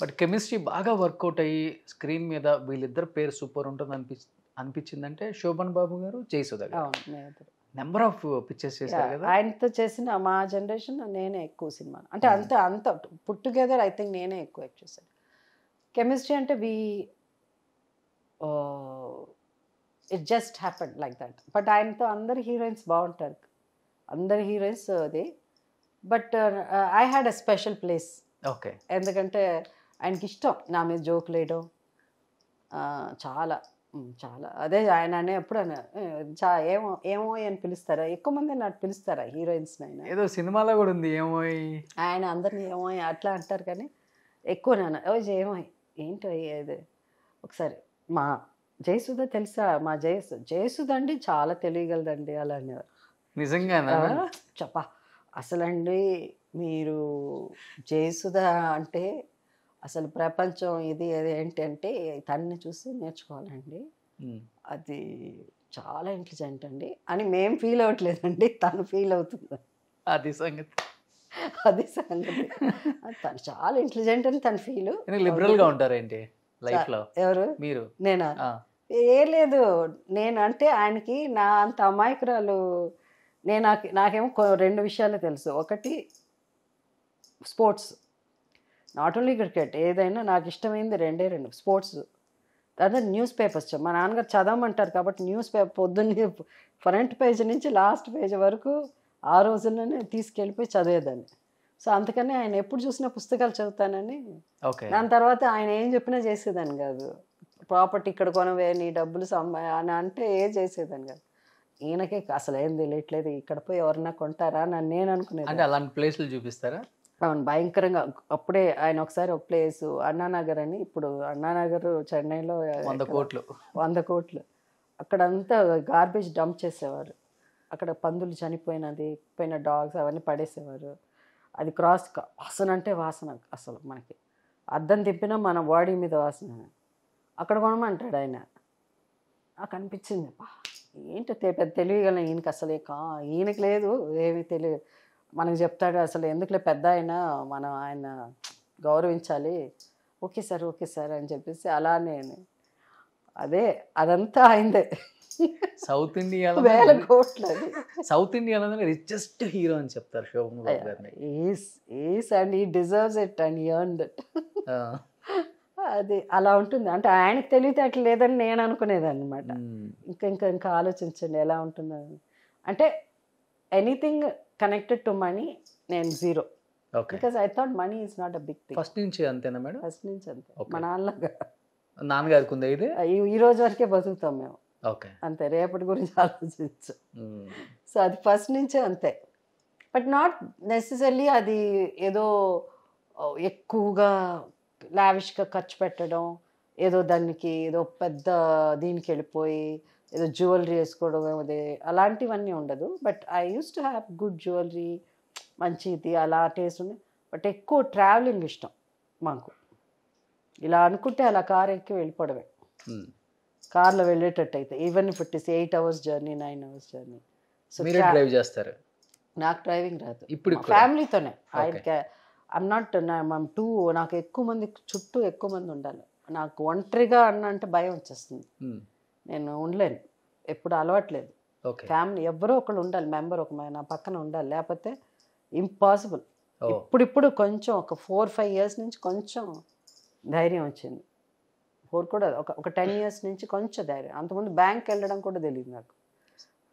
But chemistry బాగా work out అయ్యి screen మీద వీళ్ళిద్దరు పేరు సూపర్ ఉంటుంది అనిపి అనిపించిందంటే శోభన్ బాబు గారు జయసుధ నెంబర్ ఆఫ్ పిక్చర్స్ చేశారు ఆయనతో చేసిన మా జనరేషన్ నేనే ఎక్కువ సినిమా అంటే hmm. అంత అంత పుట్ టుగెదర్ ఐ థింక్ నేనే ఎక్కువ యాక్ట్ చేశాను కెమిస్ట్రీ అంటే we it just happen like that but ఆయనతో అందరు హీరోయిన్స్ బాగుంటారు అందరు హీరోయిన్స్ అది but I had a special place okay ఎందుకంటే ఆయనకి ఇష్టం నా మీద జోక్ లేయడం చాలా చాలా అదే ఆయన అనే ఎప్పుడు చా ఏమో ఏమో అని పిలుస్తారా ఎక్కువ మంది నాకు పిలుస్తారా హీరోయిన్స్ ఆయన ఏదో సినిమాలో కూడా ఉంది ఏమో ఆయన అందరిని ఏమో అట్లా అంటారు కానీ ఎక్కువ నాన్న ఓ జయమోయ్ ఏంటో అయ్యేది ఒకసారి మా జయసుధ తెలుసా మా జయసు జయసుధ అండి చాలా తెలియగలదండి అలా అనేవారు నిజంగానా చెప్ప అసలండి మీరు జయసుధ అంటే అసలు ప్రపంచం ఇది ఏంటంటే తనని చూసి నేర్చుకోవాలండి అది చాలా ఇంటెలిజెంట్ అండి అని మేము ఫీల్ అవ్వట్లేదండి తను ఫీల్ అవుతుంది అది సంగతి అది సంగతి తను చాలా ఇంటెలిజెంట్ అని తన ఫీల్ లిబరల్గా ఉంటారేంటి లైఫ్లో ఎవరు మీరు నేనా ఏ లేదు నేనంటే ఆయనకి నా అంత అమాయకురాలు నేను నాకేమో రెండు విషయాలు తెలుసు ఒకటి స్పోర్ట్స్ నాట్ ఓన్లీ క్రికెట్ ఏదైనా నాకు ఇష్టమైంది రెండే రెండు స్పోర్ట్స్ తర్వాత న్యూస్ పేపర్స్ మా నాన్నగారు చదవమంటారు కాబట్టి న్యూస్ పేపర్ పొద్దున్నే ఫ్రంట్ పేజ్ నుంచి లాస్ట్ పేజ్ వరకు ఆ రోజుల్లోనే తీసుకెళ్ళిపోయి చదివేదాన్ని సో అందుకనే ఆయన ఎప్పుడు చూసినా పుస్తకాలు చదువుతానని దాని తర్వాత ఆయన ఏం చెప్పినా చేసేదాన్ని కాదు ప్రాపర్టీ ఇక్కడ కొనవే నీ డబ్బులు సంబా అని అంటే ఏం చేసేదాన్ని కాదు ఈయనకే అసలు ఏం తెలియట్లేదు ఇక్కడ పోయి ఎవరన్నా కొంటారా నన్ను నేను అనుకునేది అంటే అలాంటి ప్లేసులు చూపిస్తారా అవును భయంకరంగా అప్పుడే ఆయన ఒకసారి ఒక ప్లేస్ అన్నానగర్ అని ఇప్పుడు అన్నానగర్ చెన్నైలో వంద కోట్లు వంద కోట్లు అక్కడంతా గార్బేజ్ డంప్ చేసేవారు అక్కడ పందులు చనిపోయినది పోయిన డాగ్స్ అవన్నీ పడేసేవారు అది క్రాస్ వాసన అంటే వాసన అసలు మనకి అద్దం తిప్పినా మన బాడీ మీద వాసన అక్కడ కొనమంటాడు ఆయన నాకు అనిపించింది ఏంటో పెద్ద తెలియగలను ఈయనకి అసలే కా ఈయనకి లేదు ఏమీ తెలియదు మనకు చెప్తాడు అసలు ఎందుకులే పెద్ద ఆయన మనం ఆయన గౌరవించాలి ఓకే సార్ ఓకే సార్ అని చెప్పేసి అలా నేను అదే అదంతా అయిందే సౌత్ ఇండియా వేల కోట్లు సౌత్ ఇండియాలో రిచెస్ట్ హీరో అని చెప్తారు Sobhan is is and he deserves it and earn that అది అలా ఉంటుంది అంటే ఆయనకు తెలివితే అట్లా లేదని నేను అనుకునేదాన్ని అనమాట ఇంకా ఇంకా ఇంకా ఆలోచించండి ఎలా ఉంటుందని అంటే ఎనీథింగ్ కనెక్టెడ్ టు మనీ నేను zero because I thought money is not a big thing first నుంచి అంతేనా మేడం ఫస్ట్ నుంచి అంతే మా నాన్నగా నాన్నగారికి ఉంది ఇది ఈ రోజు వరకే బతుకుతాం మేము ఓకే అంతే రేపటి గురించి ఆలోచించు సో hmm. అది ఫస్ట్ నుంచే అంతే బట్ నాట్ నెసరీ అది ఏదో ఎక్కువగా లావిష్గా ఖర్చు పెట్టడం ఏదో దానికి ఏదో పెద్ద దీనికి వెళ్ళిపోయి ఏదో జ్యువెలరీ వేసుకోవడం అదే అలాంటివన్నీ ఉండదు but I use to have good jewellery మంచిది అలా టేస్ట్ ఉంది బట్ ఎక్కువ ట్రావెలింగ్ ఇష్టం మాకు ఇలా అనుకుంటే అలా కార్ ఎక్కి వెళ్ళిపోవడమే కార్లో hmm. వెళ్ళేటట్టు అయితే even fifties eight hours journey nine hours journey so drive చేస్తారు నాకు డ్రైవింగ్ రాదు ఇప్పుడు ఫ్యామిలీతోనే ఐ ఐఎమ్ నాట్ టూ నాకు ఎక్కువ మంది చుట్టూ ఎక్కువ మంది ఉండాలి నాకు ఒంటరిగా అన్న అంటే భయం వచ్చేస్తుంది hmm. నేను ఉండలేను ఎప్పుడు అలవాట్లేదు ఫ్యామిలీ ఎవరో ఒకళ్ళు ఉండాలి మెంబర్ ఒక నా పక్కన ఉండాలి లేకపోతే ఇంపాసిబుల్ oh. ఇప్పుడిప్పుడు కొంచెం ఒక ఫోర్ ఫైవ్ ఇయర్స్ నుంచి కొంచెం ధైర్యం వచ్చింది ఫోర్ కూడా ఒక ఒక టెన్ ఇయర్స్ నుంచి కొంచెం ధైర్యం అంతకుముందు బ్యాంక్ వెళ్ళడం కూడా తెలియదు నాకు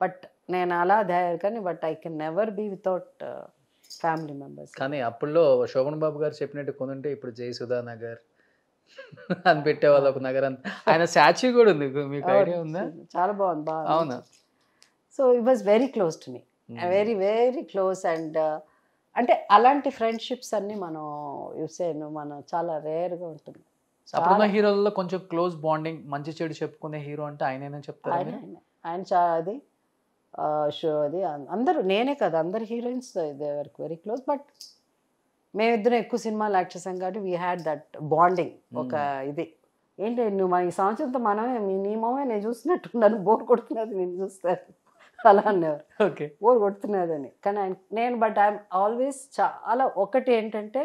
బట్ నేను అలా ధైర్యం uh, కానీ but I can never be without family members కానీ అప్పుడులో శోభన్ బాబు గారు చెప్పినట్టు కొనుంటే ఇప్పుడు జయసుధా నగర్ అని పెట్టేవాళ్ళు ఒక నగరం ఆయన స్టాచ్యూ కూడా ఉంది మీకు ఐడియా ఉందా చాలా బాగుంది బాగా అవునా so it was very close to me very very close and అంటే అలాంటి ఫ్రెండ్షిప్స్ అన్ని మనం యూసేను మనం చాలా రేర్గా ఉంటుంది అప్పుడున్న హీరోలలో కొంచెం క్లోజ్ బాండింగ్ మంచి చెడు చెప్పుకునే హీరో అంటే ఆయననే చెప్తారు ఆయన ఆయన చాలా అది షో అది అందరూ నేనే కదా అందరు హీరోయిన్స్ ఇదే వరకు వెరీ క్లోజ్ బట్ మేమిద్దరం ఎక్కువ సినిమాలు యాక్ట్ చేసాం కాబట్టి వీ హ్యాడ్ దట్ బాండింగ్ ఒక hmm. ఇది ఏంటి నువ్వు ఈ సంవత్సరంతో మనమే నీ మామే నేను చూసినట్టున్నాను బోర్ కొడుతున్నది నేను చూస్తే అలా అన్నారు ఓకే బోర్ కొడుతున్నది అని కానీ నేను బట్ ఐఎమ్ ఆల్వేస్ చాలా ఒకటి ఏంటంటే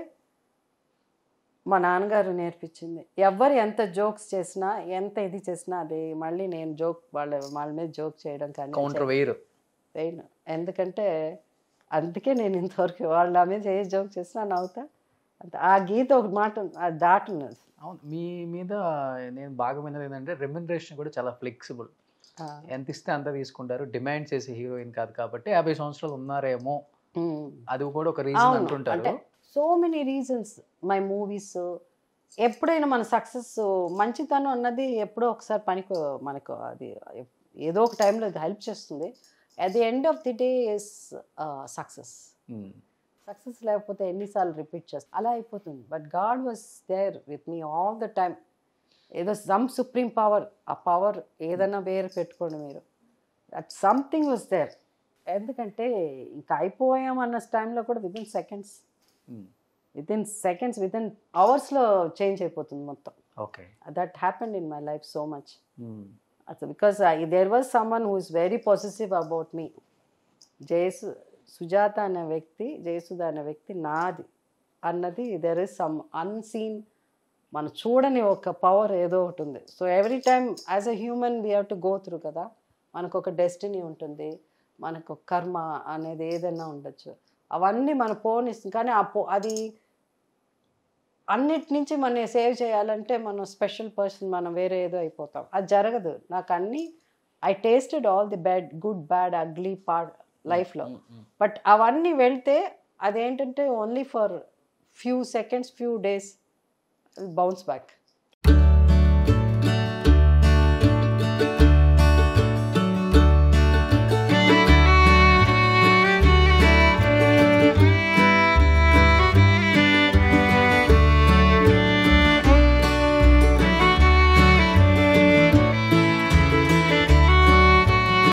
మా నాన్నగారు నేర్పించింది ఎవరు ఎంత జోక్స్ చేసినా ఎంత ఇది చేసినా అది మళ్ళీ నేను జోక్ వాళ్ళ వాళ్ళ మీద జోక్ చేయడం కానీ వేయను ఎందుకంటే అందుకే నేను ఇంతవరకు వాళ్ళ మీద ఏ జోక్ చేసినా నవ్వుతా ఆ గీత ఒక మాట అది దాటున్నది అవును మీ మీద నేను బాగా ఏంటంటే రెమ్యునరేషన్ కూడా చాలా ఫ్లెక్సిబుల్ ఎంత ఇస్తే అంత తీసుకుంటారు డిమాండ్ చేసే హీరోయిన్ కాదు కాబట్టి యాభై సంవత్సరాలు ఉన్నారేమో అది కూడా ఒక రీజన్ అంటుంటారు so many reasons my movies ఎప్పుడైనా మన సక్సెస్ మంచితనం అన్నది ఎప్పుడో ఒకసారి పనికి మనకు అది ఏదో ఒక టైంలో హెల్ప్ చేస్తుంది at the end of the day is success success లేకపోతే ఎన్నిసార్లు రిపీట్ చేస్తా అలా అయిపోతుంది but god was there with me all the time ఏదో సమ్ సుప్రీం పవర్ ఆ పవర్ ఏదైనా వేరు పెట్టుకోండి మీరు దట్ సంథింగ్ వాజ్ దేర్ ఎందుకంటే ఇంకా అయిపోయాం అన్న టైంలో కూడా within seconds within seconds within అవర్స్లో చేంజ్ అయిపోతుంది మొత్తం okay that happened in my life so much అసలు because there was someone who is very positive about me జయసు సుజాత అనే వ్యక్తి జయసుధ అనే వ్యక్తి నాది అన్నది దెర్ ఇస్ సమ్ అన్సీన్ మనం చూడని ఒక పవర్ ఏదో ఒకటి ఉంది so every time as a human we have to go through కదా మనకు ఒక డెస్టినీ ఉంటుంది మనకు కర్మ అనేది ఏదైనా ఉండొచ్చు అవన్నీ మన పోనిస్తుంది కానీ ఆ పో అది అన్నిటి నుంచి మనం సేవ్ చేయాలంటే మనం స్పెషల్ పర్సన్ మనం వేరే ఏదో అయిపోతాం అది జరగదు నాకు అన్నీ I tasted all the bad good bad ugly part లైఫ్లో బట్ అవన్నీ వెళ్తే అదేంటంటే only for few seconds few days bounce back